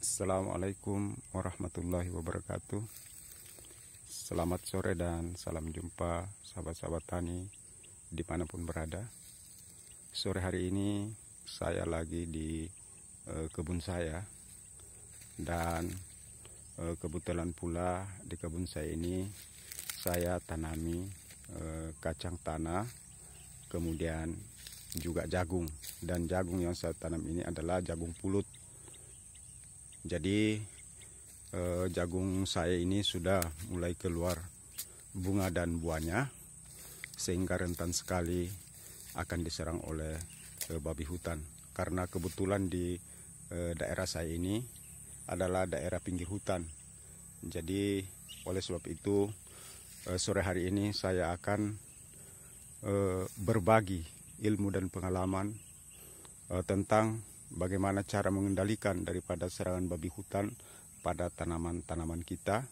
Assalamualaikum warahmatullahi wabarakatuh Selamat sore dan salam jumpa sahabat-sahabat tani di manapun berada Sore hari ini saya lagi di e, kebun saya Dan e, kebetulan pula di kebun saya ini saya tanami e, kacang tanah Kemudian juga jagung Dan jagung yang saya tanam ini adalah jagung pulut jadi eh, jagung saya ini sudah mulai keluar bunga dan buahnya sehingga rentan sekali akan diserang oleh eh, babi hutan. Karena kebetulan di eh, daerah saya ini adalah daerah pinggir hutan. Jadi oleh sebab itu eh, sore hari ini saya akan eh, berbagi ilmu dan pengalaman eh, tentang bagaimana cara mengendalikan daripada serangan babi hutan pada tanaman-tanaman kita,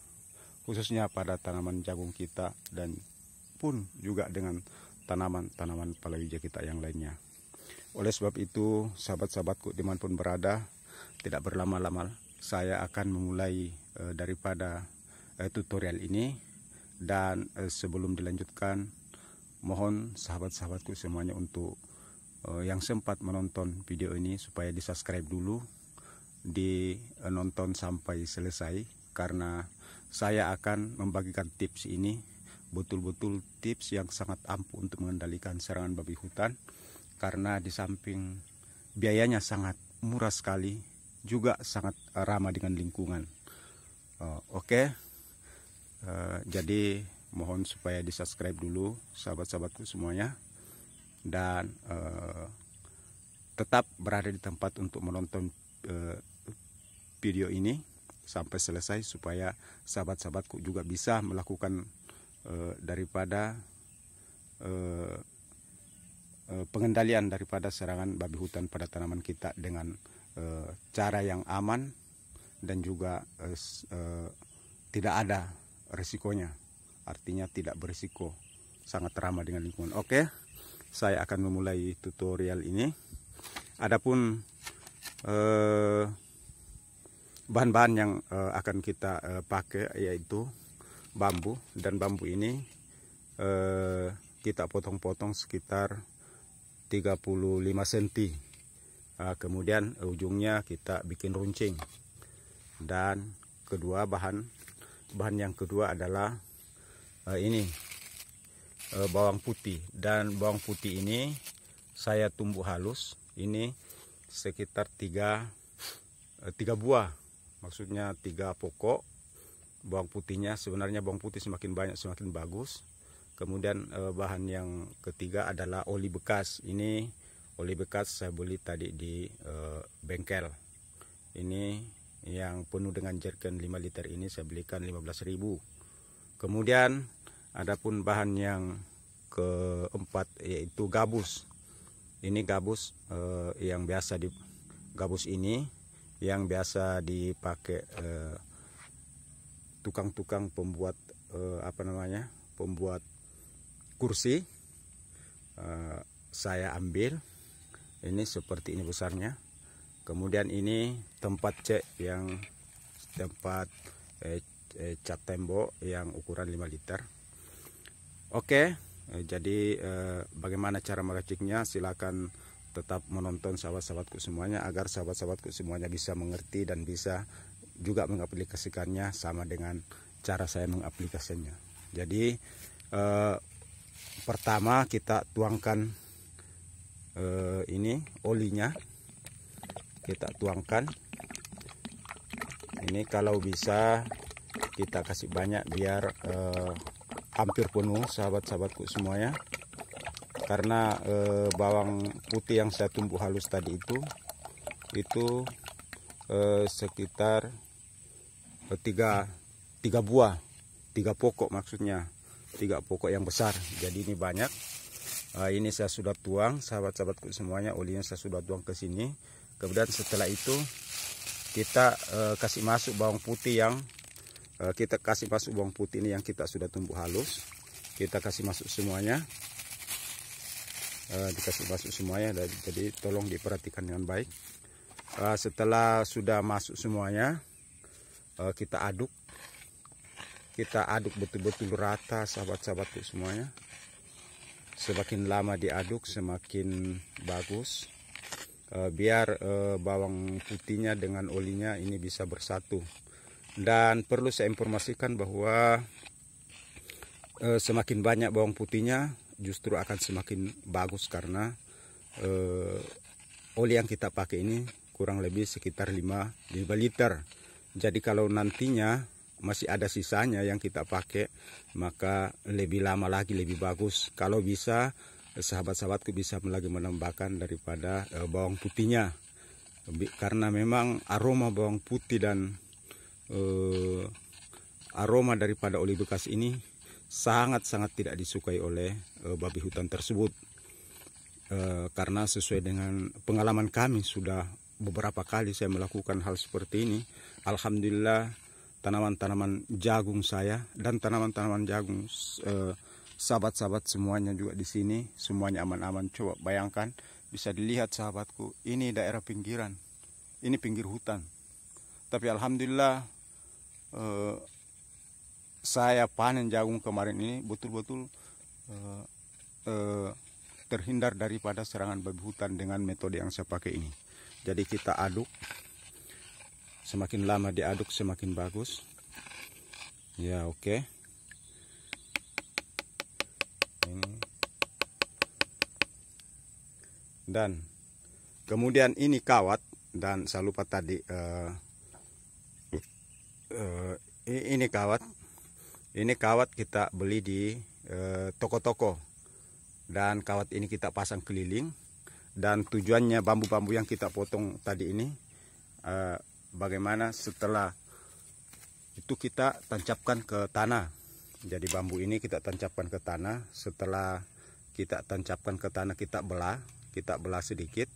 khususnya pada tanaman jagung kita dan pun juga dengan tanaman-tanaman palawija kita yang lainnya. Oleh sebab itu, sahabat-sahabatku dimanapun berada, tidak berlama-lama saya akan memulai eh, daripada eh, tutorial ini dan eh, sebelum dilanjutkan mohon sahabat-sahabatku semuanya untuk Eh, yang sempat menonton video ini supaya di subscribe dulu di eh, nonton sampai selesai karena saya akan membagikan tips ini betul-betul tips yang sangat ampuh untuk mengendalikan serangan babi hutan karena di samping biayanya sangat murah sekali juga sangat ramah dengan lingkungan uh, oke okay. uh, jadi mohon supaya di subscribe dulu sahabat-sahabatku semuanya dan uh, tetap berada di tempat untuk menonton uh, video ini sampai selesai supaya sahabat-sahabatku juga bisa melakukan uh, daripada uh, uh, pengendalian daripada serangan babi hutan pada tanaman kita dengan uh, cara yang aman dan juga uh, uh, tidak ada resikonya artinya tidak berisiko sangat ramah dengan lingkungan oke okay? saya akan memulai tutorial ini adapun bahan eh, bahan-bahan yang eh, akan kita eh, pakai yaitu bambu dan bambu ini eh, kita potong-potong sekitar 35 cm eh, kemudian ujungnya kita bikin runcing dan kedua bahan bahan yang kedua adalah eh, ini Eh, bawang putih dan bawang putih ini saya tumbuh halus ini sekitar tiga eh, tiga buah maksudnya tiga pokok bawang putihnya sebenarnya bawang putih semakin banyak semakin bagus kemudian eh, bahan yang ketiga adalah oli bekas ini oli bekas saya beli tadi di bengkel ini yang penuh dengan jerken 5 liter ini saya belikan 15.000 kemudian Adapun bahan yang keempat yaitu gabus. Ini gabus eh, yang biasa di gabus ini yang biasa dipakai eh, tukang-tukang eh, pembuat eh, apa namanya? pembuat kursi. Eh, saya ambil ini seperti ini besarnya. Kemudian ini tempat cek yang tempat eh, eh cat tembok yang ukuran 5 liter Oke, okay, eh, jadi eh, bagaimana cara meraciknya? Silakan tetap menonton sahabat-sahabatku semuanya agar sahabat-sahabatku semuanya bisa mengerti dan bisa juga mengaplikasikannya sama dengan cara saya mengaplikasikannya. Jadi eh, pertama kita tuangkan eh, ini olinya, kita tuangkan. Ini kalau bisa kita kasih banyak biar eh, hampir penuh sahabat-sahabatku semuanya karena e, bawang putih yang saya tumbuh halus tadi itu itu e, sekitar e, tiga tiga buah tiga pokok maksudnya tiga pokok yang besar jadi ini banyak e, ini saya sudah tuang sahabat-sahabatku semuanya olinya saya sudah tuang ke sini kemudian setelah itu kita e, kasih masuk bawang putih yang Eh, kita kasih masuk bawang putih ini yang kita sudah tumbuk halus kita kasih masuk semuanya eh, dikasih masuk semuanya jadi tolong diperhatikan dengan baik eh, setelah sudah masuk semuanya kita aduk kita aduk betul-betul rata sahabat-sahabatku semuanya semakin lama diaduk semakin bagus biar bawang putihnya dengan olinya ini bisa bersatu dan perlu saya informasikan bahwa e, semakin banyak bawang putihnya justru akan semakin bagus karena e, oli yang kita pakai ini kurang lebih sekitar 5, 5 liter jadi kalau nantinya masih ada sisanya yang kita pakai maka lebih lama lagi lebih bagus kalau bisa sahabat-sahabatku bisa lagi menambahkan daripada e, bawang putihnya karena memang aroma bawang putih dan eh, aroma daripada oli bekas ini sangat-sangat tidak disukai oleh eh, babi hutan tersebut. Eh, karena sesuai dengan pengalaman kami sudah beberapa kali saya melakukan hal seperti ini. Alhamdulillah tanaman-tanaman jagung saya dan tanaman-tanaman jagung eh, sahabat-sahabat semuanya juga di sini semuanya aman-aman coba bayangkan bisa dilihat sahabatku ini daerah pinggiran ini pinggir hutan tapi alhamdulillah Eh, saya panen jagung kemarin ini betul-betul eh, eh, terhindar daripada serangan babi hutan dengan metode yang saya pakai ini. Jadi kita aduk, semakin lama diaduk semakin bagus. Ya oke. Okay. Ini. Dan kemudian ini kawat dan saya lupa tadi. Eh, Eh, ini kawat ini kawat kita beli di eh, toko-toko uh, dan kawat ini kita pasang keliling dan tujuannya bambu-bambu yang kita potong tadi ini uh, bagaimana setelah itu kita tancapkan ke tanah jadi bambu ini kita tancapkan ke tanah setelah kita tancapkan ke tanah kita belah kita belah sedikit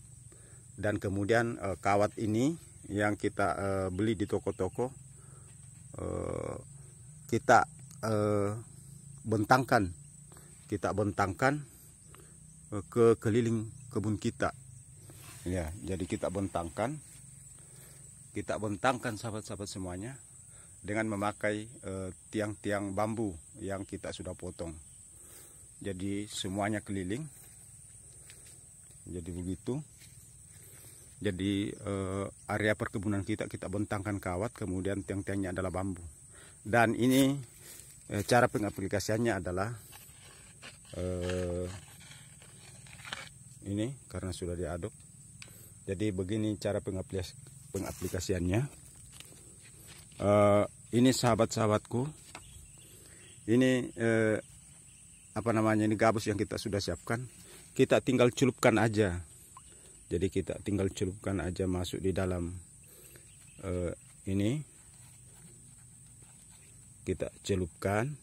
dan kemudian uh, kawat ini yang kita uh, beli di toko-toko Eh, kita eh, bentangkan kita bentangkan kekeliling eh, ke keliling kebun kita ya jadi kita bentangkan kita bentangkan sahabat-sahabat semuanya dengan memakai tiang-tiang bambu yang kita sudah potong jadi semuanya keliling jadi begitu jadi uh, area perkebunan kita kita bentangkan kawat, kemudian tiang-tiangnya adalah bambu. Dan ini uh, cara pengaplikasiannya adalah uh, ini karena sudah diaduk. Jadi begini cara pengaplikas pengaplikasiannya. Uh, ini sahabat-sahabatku, ini uh, apa namanya ini gabus yang kita sudah siapkan. Kita tinggal celupkan aja jadi kita tinggal celupkan aja masuk di dalam uh, ini kita celupkan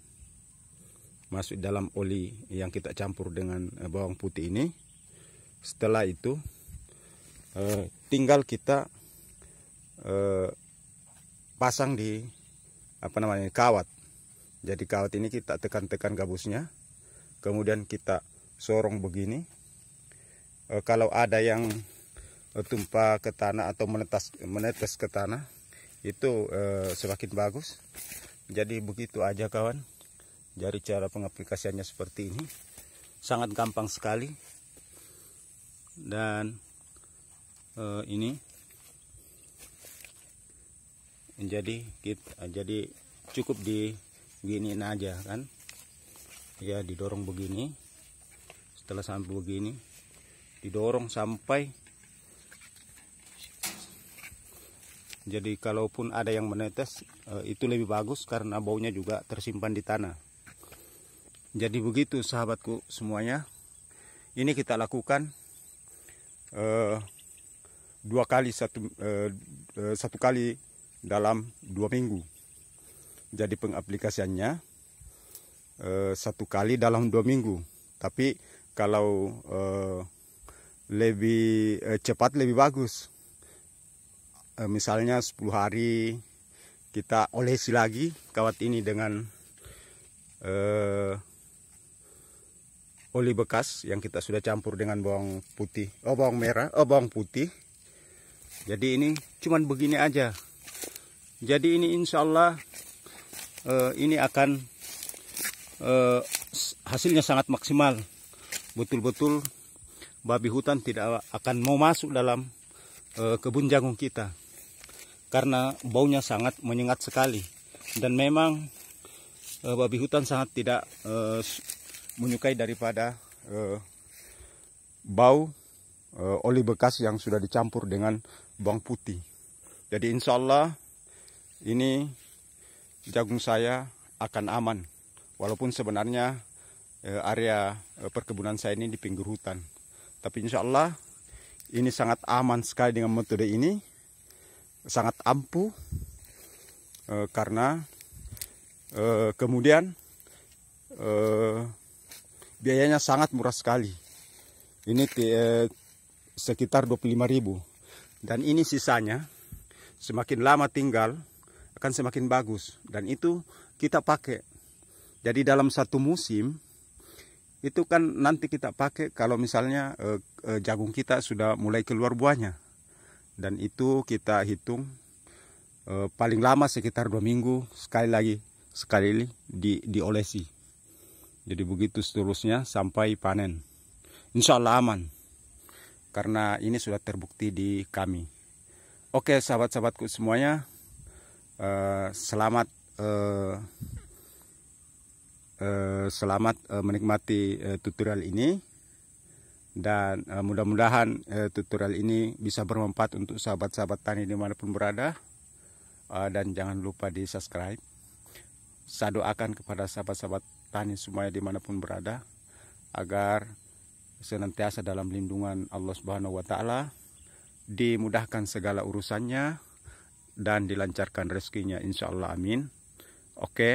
masuk dalam oli yang kita campur dengan eh, bawang putih ini setelah itu uh, tinggal kita uh, pasang di apa namanya kawat jadi kawat ini kita tekan-tekan gabusnya kemudian kita sorong begini Eh, kalau ada yang eh, tumpah ke tanah atau menetas menetes ke tanah itu eh, semakin bagus jadi begitu aja kawan jadi cara pengaplikasiannya seperti ini sangat gampang sekali dan ini jadi kita jadi cukup di giniin aja kan ya didorong begini setelah sampai begini didorong sampai jadi kalaupun ada yang menetes eh, itu lebih bagus karena baunya juga tersimpan di tanah jadi begitu sahabatku semuanya ini kita lakukan eh, dua kali satu eh, eh satu kali dalam dua minggu jadi pengaplikasiannya eh, satu kali dalam dua minggu tapi kalau eh, lebih eh, cepat lebih bagus eh, misalnya 10 hari kita olesi lagi kawat ini dengan eh, oli bekas yang kita sudah campur dengan bawang putih oh bawang merah oh bawang putih jadi ini cuman begini aja jadi ini insyaallah eh, ini akan eh, hasilnya sangat maksimal betul-betul babi hutan tidak akan mau masuk dalam e, kebun jagung kita karena baunya sangat menyengat sekali dan memang e, babi hutan sangat tidak e, menyukai daripada e, bau e, oli bekas yang sudah dicampur dengan bawang putih jadi insya Allah ini jagung saya akan aman walaupun sebenarnya area perkebunan saya ini di pinggir hutan. Tapi insya Allah ini sangat aman sekali dengan metode ini. Sangat ampuh. E, karena e, kemudian e, biayanya sangat murah sekali. Ini e, sekitar 25.000 dan ini sisanya semakin lama tinggal akan semakin bagus dan itu kita pakai. Jadi dalam satu musim itu kan nanti kita pakai kalau misalnya eh, eh, jagung kita sudah mulai keluar buahnya dan itu kita hitung eh, paling lama sekitar dua minggu sekali lagi sekali di diolesi jadi begitu seterusnya sampai panen insya Allah aman karena ini sudah terbukti di kami oke sahabat-sahabatku semuanya eh, selamat eh, Eh, selamat eh, menikmati eh, tutorial ini dan mudah-mudahan tutorial ini bisa bermanfaat untuk sahabat-sahabat tani dimanapun berada dan jangan lupa di subscribe saya doakan kepada sahabat-sahabat tani semuanya dimanapun berada agar senantiasa dalam lindungan Allah Subhanahu wa taala dimudahkan segala urusannya dan dilancarkan rezekinya Insya Allah amin oke okay.